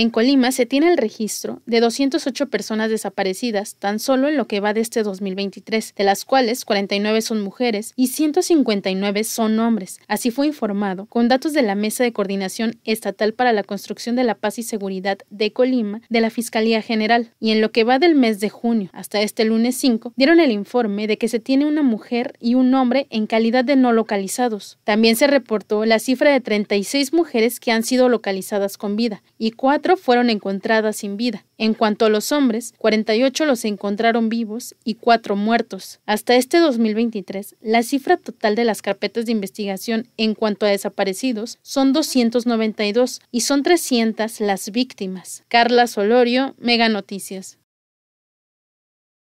En Colima se tiene el registro de 208 personas desaparecidas tan solo en lo que va de este 2023, de las cuales 49 son mujeres y 159 son hombres. Así fue informado con datos de la Mesa de Coordinación Estatal para la Construcción de la Paz y Seguridad de Colima de la Fiscalía General. Y en lo que va del mes de junio hasta este lunes 5, dieron el informe de que se tiene una mujer y un hombre en calidad de no localizados. También se reportó la cifra de 36 mujeres que han sido localizadas con vida y cuatro fueron encontradas sin vida. En cuanto a los hombres, 48 los encontraron vivos y cuatro muertos. Hasta este 2023, la cifra total de las carpetas de investigación en cuanto a desaparecidos son 292 y son 300 las víctimas. Carla Solorio, Mega Noticias.